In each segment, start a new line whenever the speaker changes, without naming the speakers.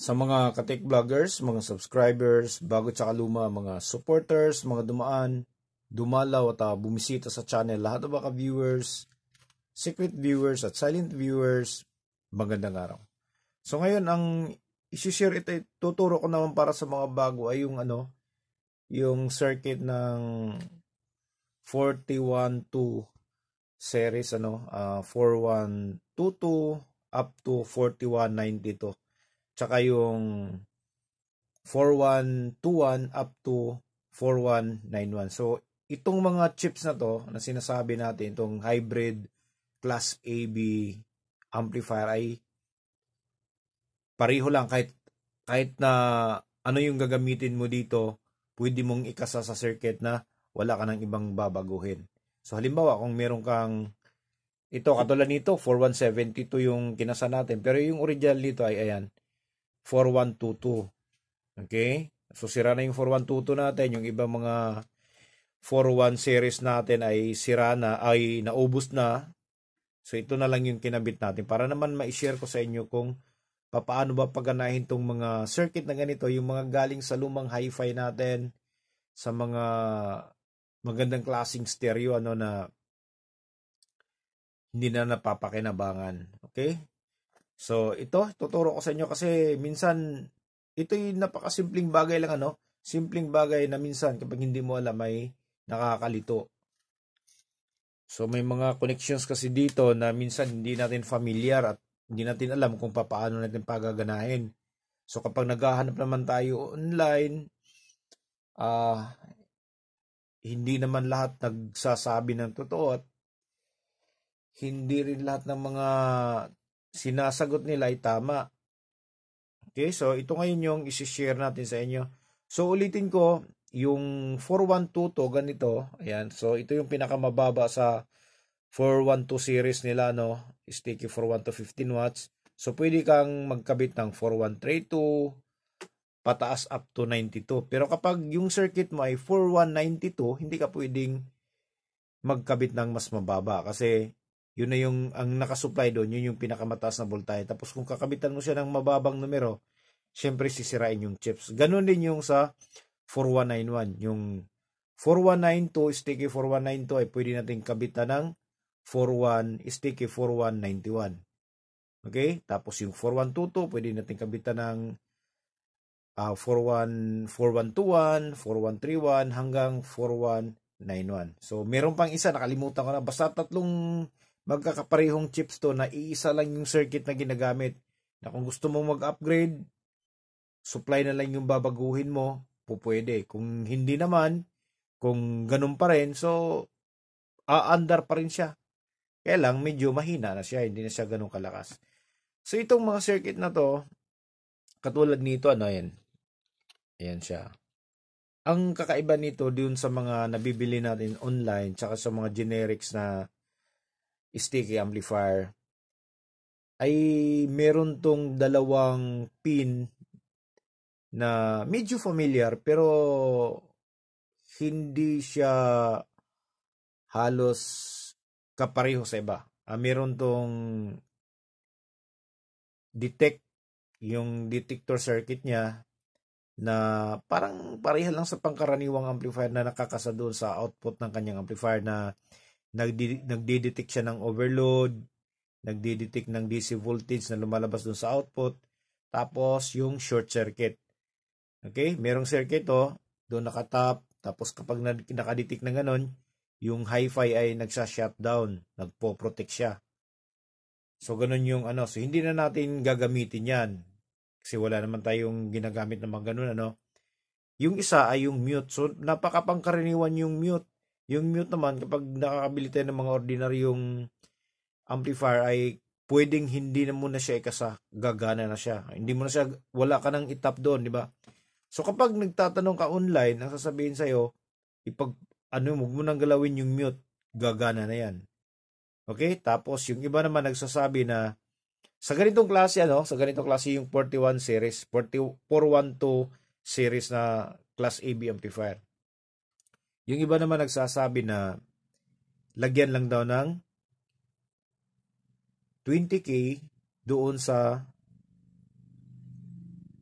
sa mga katik vloggers, mga subscribers, bago tsaka luma, mga supporters, mga dumaan, dumalaw at uh, bumisita sa channel, lahat ng mga viewers, secret viewers at silent viewers, magandang araw. So ngayon ang i-share ito, tuturo ko naman para sa mga bago ay yung ano, yung circuit ng 412 series ano, uh, ah, 4122 up to 4192 Tsaka yung 4121 up to 4191. So, itong mga chips na to na sinasabi natin, itong hybrid class AB amplifier ay pareho lang kahit kahit na ano yung gagamitin mo dito, pwede mong ikasa sa circuit na wala ka ng ibang babaguhin. So halimbawa kung meron kang ito katulad nito 4172 yung kinasa natin pero yung original nito ay ayan 4122. Okay? So, sira na yung 4122 natin. Yung ibang mga 41 series natin ay sira na, ay naubos na. So, ito na lang yung kinabit natin. Para naman ma-share ko sa inyo kung paano ba paganahin tong mga circuit na ganito, yung mga galing sa lumang hi-fi natin, sa mga magandang klasing stereo ano na hindi na napapakinabangan. Okay? So, ito, tuturo ko sa inyo kasi minsan, ito yung napakasimpleng bagay lang, ano? Simpleng bagay na minsan, kapag hindi mo alam, ay nakakalito. So, may mga connections kasi dito na minsan hindi natin familiar at hindi natin alam kung paano natin pagaganahin. So, kapag naghahanap naman tayo online, ah, uh, hindi naman lahat nagsasabi ng totoo at hindi rin lahat ng mga sinasagot nila ay tama. Okay, so ito ngayon yung isi-share natin sa inyo. So ulitin ko, yung 412 to ganito, ayan, so ito yung pinakamababa sa 412 series nila, no, sticky 412 15 watts. So pwede kang magkabit ng 4132 pataas up to 92. Pero kapag yung circuit mo ay 4192, hindi ka pwedeng magkabit ng mas mababa kasi yun na yung ang nakasupply doon, yun yung pinakamataas na voltage. Tapos kung kakabitan mo siya ng mababang numero, syempre sisirain yung chips. Ganun din yung sa 4191. Yung 4192, sticky 4192 ay pwede natin kabitan ng 41, sticky 4191. Okay? Tapos yung 4122, pwede natin kabitan ng uh, 41, 4121, 4131, hanggang 4191. So, meron pang isa, nakalimutan ko na. Basta tatlong magkakaparehong chips to na iisa lang yung circuit na ginagamit. Na kung gusto mo mag-upgrade, supply na lang yung babaguhin mo, pupwede. Kung hindi naman, kung ganun pa rin, so, aandar pa rin siya. Kaya lang, medyo mahina na siya, hindi na siya ganun kalakas. So, itong mga circuit na to, katulad nito, ano yan? Ayan siya. Ang kakaiba nito, dun sa mga nabibili natin online, tsaka sa mga generics na sticky amplifier ay meron tong dalawang pin na medyo familiar pero hindi siya halos kapareho sa iba. Ah, meron tong detect yung detector circuit niya na parang pareha lang sa pangkaraniwang amplifier na nakakasa doon sa output ng kanyang amplifier na nagdi, nagdidetect siya ng overload, nagdidetect ng DC voltage na lumalabas dun sa output, tapos yung short circuit. Okay, merong circuit to, oh. doon nakatap, tapos kapag nakadetect na ganun, yung hi-fi ay nagsa-shutdown, nagpo-protect siya. So, ganun yung ano. So, hindi na natin gagamitin yan. Kasi wala naman tayong ginagamit na mga ganun, ano. Yung isa ay yung mute. So, napakapangkaraniwan yung mute. Yung mute naman, kapag nakakabili tayo ng mga ordinaryong amplifier ay pwedeng hindi na muna siya ikasa, gagana na siya. Hindi mo na siya, wala ka nang itap doon, di ba? So kapag nagtatanong ka online, ang sasabihin sa'yo, ipag, ano, huwag mo nang galawin yung mute, gagana na yan. Okay? Tapos yung iba naman nagsasabi na, sa ganitong klase, ano, sa ganitong klase yung 41 series, 40, 412 series na class AB amplifier. Yung iba naman nagsasabi na lagyan lang daw ng 20k doon sa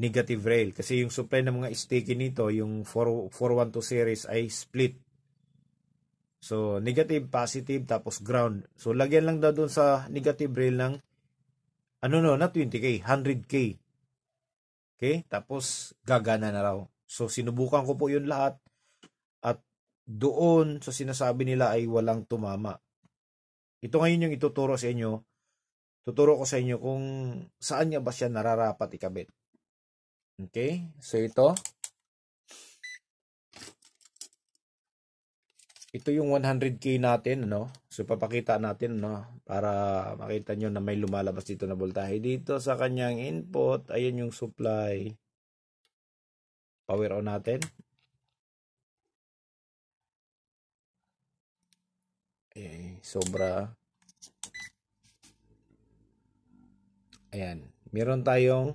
negative rail kasi yung supply ng mga sticky nito yung 412 series ay split so negative positive tapos ground so lagyan lang daw doon sa negative rail ng ano no na 20k 100k okay tapos gagana na raw so sinubukan ko po yun lahat doon sa sinasabi nila ay walang tumama. Ito ngayon yung ituturo sa inyo. Tuturo ko sa inyo kung saan niya ba siya nararapat ikabit. Okay? So ito. Ito yung 100k natin, no? So papakita natin, no? Para makita nyo na may lumalabas dito na voltahe. Dito sa kanyang input, ayan yung supply. Power on natin. eh, sobra ayan meron tayong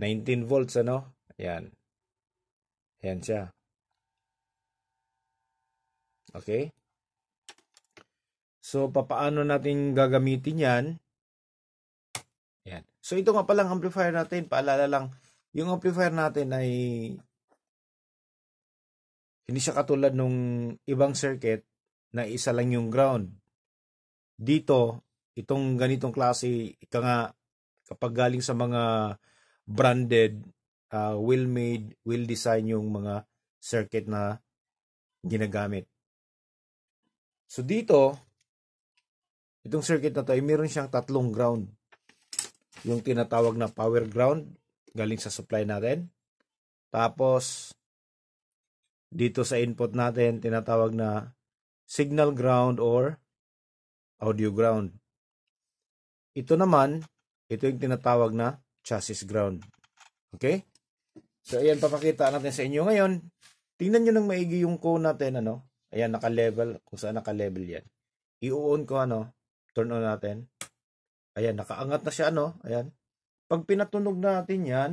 19 volts ano ayan ayan siya okay so papaano natin gagamitin yan ayan so ito nga palang amplifier natin paalala lang yung amplifier natin ay hindi siya katulad nung ibang circuit na isa lang yung ground. Dito, itong ganitong klase, ika nga, kapag galing sa mga branded, uh, well-made, well-design yung mga circuit na ginagamit. So dito, itong circuit na to ay meron siyang tatlong ground. Yung tinatawag na power ground galing sa supply natin. Tapos dito sa input natin tinatawag na signal ground or audio ground. Ito naman, ito yung tinatawag na chassis ground. Okay? So, ayan, papakita natin sa inyo ngayon. Tingnan nyo ng maigi yung cone natin, ano? Ayan, naka-level. Kung saan naka-level yan. I-on ko, ano? Turn on natin. Ayan, nakaangat na siya, ano? Ayan. Pag pinatunog natin yan,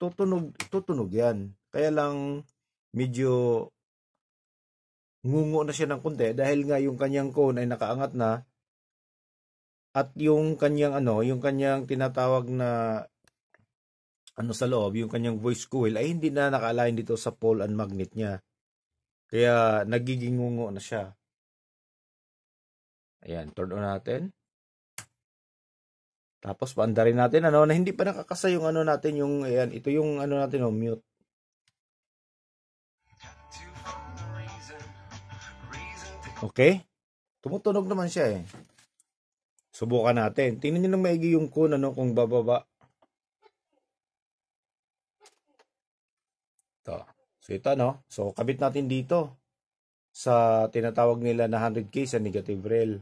tutunog, tutunog yan. Kaya lang, medyo ngungo na siya ng konti dahil nga yung kanyang cone ay nakaangat na at yung kanyang ano, yung kanyang tinatawag na ano sa loob, yung kanyang voice coil ay hindi na naka-align dito sa pole and magnet niya. Kaya nagiging ngungo na siya. Ayan, turn on natin. Tapos paandarin natin ano na hindi pa nakakasa yung ano natin yung ayan, ito yung ano natin oh, mute. Okay? Tumutunog naman siya eh. Subukan natin. Tingnan niyo nang maigi yung kun, ano, kung bababa. Ito. So, ito, no? So, kabit natin dito sa tinatawag nila na 100K sa negative rail.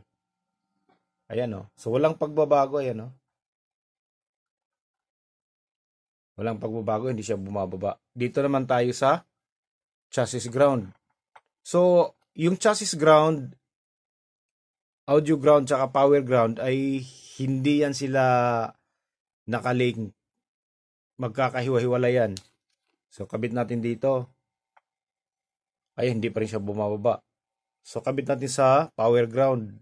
Ayan, no? Oh. So, walang pagbabago, ayan, no? Oh. Walang pagbabago, hindi siya bumababa. Dito naman tayo sa chassis ground. So, yung chassis ground, audio ground, tsaka power ground ay hindi yan sila nakalink. Magkakahiwa-hiwala yan. So, kabit natin dito. Ay, hindi pa rin siya bumababa. So, kabit natin sa power ground.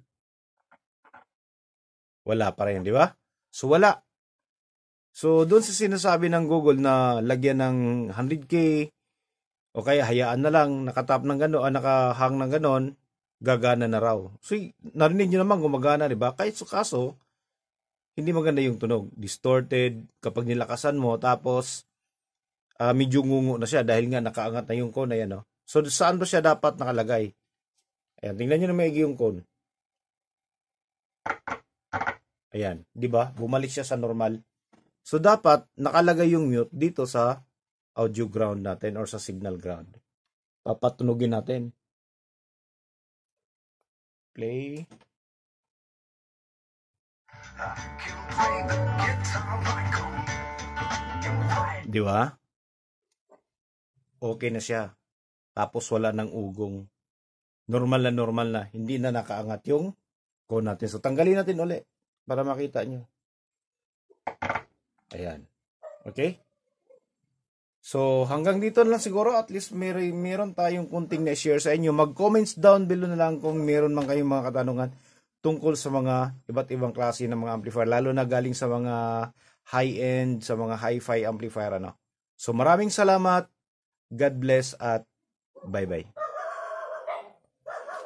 Wala pa rin, di ba? So, wala. So, doon sa sinasabi ng Google na lagyan ng 100K, o kaya hayaan na lang, nakatap ng gano'n, ah, nakahang ng gano'n, gagana na raw. So, narinig nyo naman gumagana, di ba? Kahit so kaso, hindi maganda yung tunog. Distorted, kapag nilakasan mo, tapos uh, medyo ngungo na siya dahil nga nakaangat na yung cone, ayan o. Oh. So, saan ba siya dapat nakalagay? Ayan, tingnan nyo na maigi yung cone. Ayan, di ba? Bumalik siya sa normal. So, dapat nakalagay yung mute dito sa audio ground natin or sa signal ground. Papatunugin natin. Play. Di ba? Okay na siya. Tapos wala ng ugong. Normal na normal na. Hindi na nakaangat yung ko natin. So tanggalin natin uli para makita nyo. Ayan. Okay? So, hanggang dito lang siguro at least may, meron tayong kunting na-share sa inyo. Mag-comments down below na lang kung meron man kayong mga katanungan tungkol sa mga iba't ibang klase ng mga amplifier, lalo na galing sa mga high-end, sa mga hi-fi amplifier. Ano? So, maraming salamat. God bless at bye-bye.